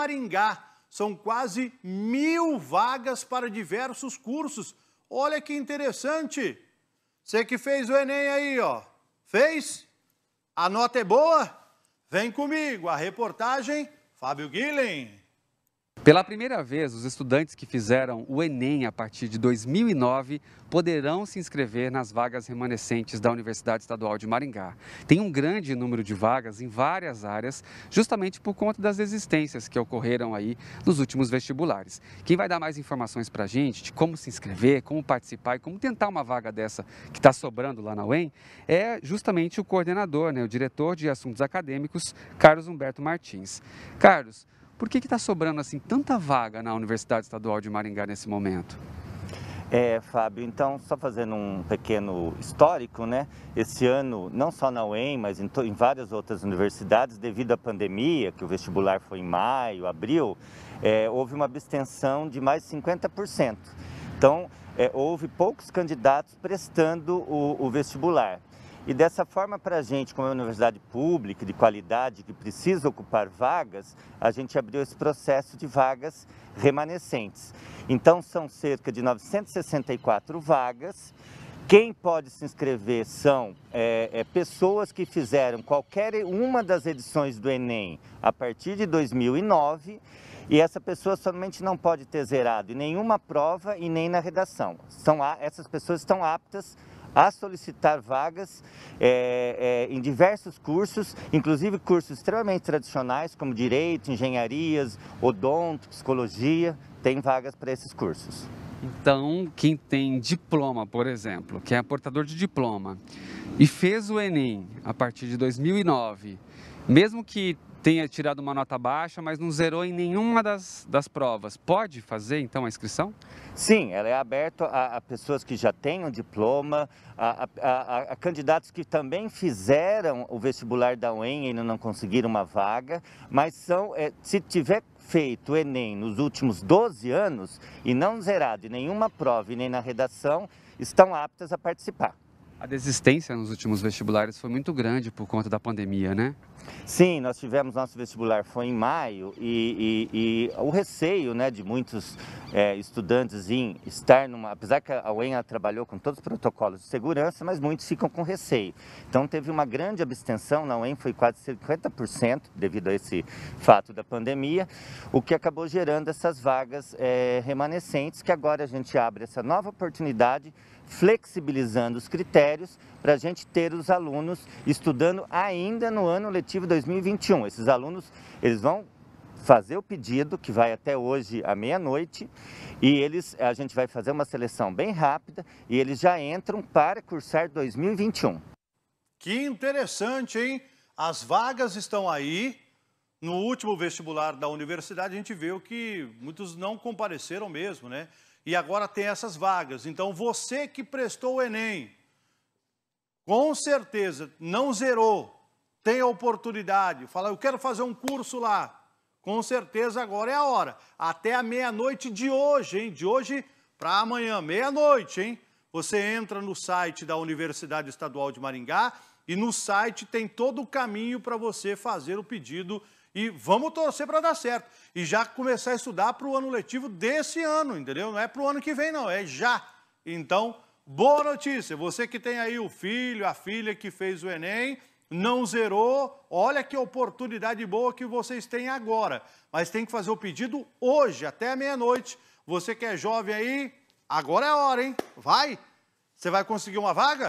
Maringá. São quase mil vagas para diversos cursos. Olha que interessante. Você que fez o Enem aí, ó. Fez? A nota é boa? Vem comigo. A reportagem, Fábio Guilherme. Pela primeira vez, os estudantes que fizeram o Enem a partir de 2009 poderão se inscrever nas vagas remanescentes da Universidade Estadual de Maringá. Tem um grande número de vagas em várias áreas, justamente por conta das existências que ocorreram aí nos últimos vestibulares. Quem vai dar mais informações para a gente de como se inscrever, como participar e como tentar uma vaga dessa que está sobrando lá na UEM é justamente o coordenador, né, o diretor de assuntos acadêmicos, Carlos Humberto Martins. Carlos, por que está sobrando assim tanta vaga na Universidade Estadual de Maringá nesse momento? É, Fábio, então, só fazendo um pequeno histórico, né? Esse ano, não só na UEM, mas em, em, várias outras universidades, devido à pandemia, que o vestibular foi em maio, abril, é, houve uma abstenção de mais 50%. Então, é, houve poucos candidatos prestando o, o vestibular. E dessa forma, para a gente, como é uma universidade pública, de qualidade, que precisa ocupar vagas, a gente abriu esse processo de vagas remanescentes. Então, são cerca de 964 vagas. Quem pode se inscrever são é, é, pessoas que fizeram qualquer uma das edições do Enem a partir de 2009 e essa pessoa somente não pode ter zerado em nenhuma prova e nem na redação. São, essas pessoas estão aptas a solicitar vagas é, é, em diversos cursos, inclusive cursos extremamente tradicionais, como direito, engenharias, odonto, psicologia, tem vagas para esses cursos. Então, quem tem diploma, por exemplo, que é portador de diploma, e fez o Enem a partir de 2009, mesmo que tenha tirado uma nota baixa, mas não zerou em nenhuma das, das provas, pode fazer então a inscrição? Sim, ela é aberta a, a pessoas que já têm um diploma, a, a, a, candidatos que também fizeram o vestibular da UEM e ainda não conseguiram uma vaga, mas são, é, se tiver feito o Enem nos últimos 12 anos e não zerado em nenhuma prova e nem na redação, estão aptas a participar. A desistência nos últimos vestibulares foi muito grande por conta da pandemia, né? Sim, nós tivemos nosso vestibular, foi em maio, e, e, e o receio né, de muitos é, estudantes em estar numa. Apesar que a UEM trabalhou com todos os protocolos de segurança, mas muitos ficam com receio. Então teve uma grande abstenção na UEM, foi quase 50% devido a esse fato da pandemia, o que acabou gerando essas vagas é, remanescentes, que agora a gente abre essa nova oportunidade flexibilizando os critérios para a gente ter os alunos estudando ainda no ano letivo letivo 2021. Esses alunos, eles vão fazer o pedido, que vai até hoje à meia-noite, e eles, a gente vai fazer uma seleção bem rápida e eles já entram para cursar 2021. Que interessante, hein? As vagas estão aí. No último vestibular da universidade, a gente viu que muitos não compareceram mesmo, né? E agora tem essas vagas. Então, você que prestou o Enem, com certeza não zerou, tem a oportunidade, fala, eu quero fazer um curso lá, com certeza agora é a hora. Até a meia-noite de hoje, hein? De hoje para amanhã, meia-noite, hein? Você entra no site da Universidade Estadual de Maringá e no site tem todo o caminho para você fazer o pedido e vamos torcer para dar certo. E já começar a estudar para o ano letivo desse ano, entendeu? Não é para o ano que vem, não, é já. Então, boa notícia. Você que tem aí o filho, a filha que fez o Enem não zerou, olha que oportunidade boa que vocês têm agora. Mas tem que fazer o pedido hoje, até meia-noite. Você que é jovem aí, agora é a hora, hein? Vai! Você vai conseguir uma vaga?